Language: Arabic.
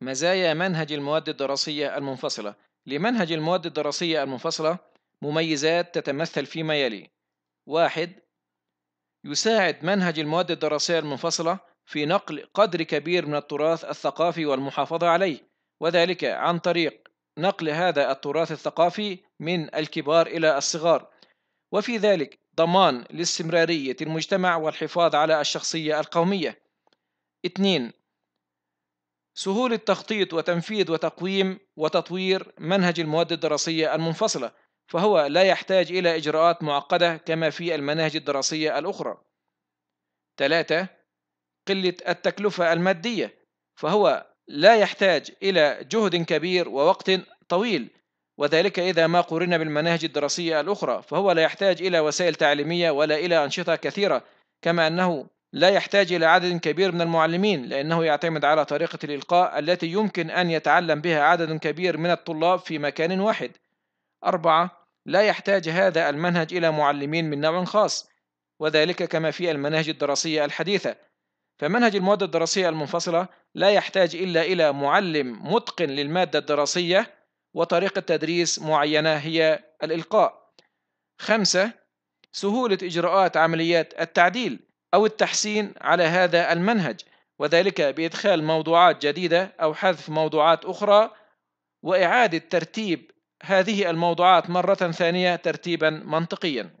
مزايا منهج المواد الدراسية المنفصلة لمنهج المواد الدراسية المنفصلة مميزات تتمثل فيما يلي واحد يساعد منهج المواد الدراسية المنفصلة في نقل قدر كبير من التراث الثقافي والمحافظة عليه وذلك عن طريق نقل هذا التراث الثقافي من الكبار إلى الصغار وفي ذلك ضمان لاستمرارية المجتمع والحفاظ على الشخصية القومية اثنين سهولة تخطيط وتنفيذ وتقويم وتطوير منهج المواد الدراسية المنفصلة فهو لا يحتاج إلى إجراءات معقدة كما في المناهج الدراسية الأخرى 3 قلة التكلفة المادية فهو لا يحتاج إلى جهد كبير ووقت طويل وذلك إذا ما قورنا بالمناهج الدراسية الأخرى فهو لا يحتاج إلى وسائل تعليمية ولا إلى أنشطة كثيرة كما أنه لا يحتاج إلى عدد كبير من المعلمين لأنه يعتمد على طريقة الإلقاء التي يمكن أن يتعلم بها عدد كبير من الطلاب في مكان واحد. أربعة لا يحتاج هذا المنهج إلى معلمين من نوع خاص وذلك كما في المناهج الدراسية الحديثة فمنهج المواد الدراسية المنفصلة لا يحتاج إلا إلى معلم متقن للمادة الدراسية وطريقة تدريس معينة هي الإلقاء. خمسة سهولة إجراءات عمليات التعديل أو التحسين على هذا المنهج وذلك بإدخال موضوعات جديدة أو حذف موضوعات أخرى وإعادة ترتيب هذه الموضوعات مرة ثانية ترتيبا منطقيا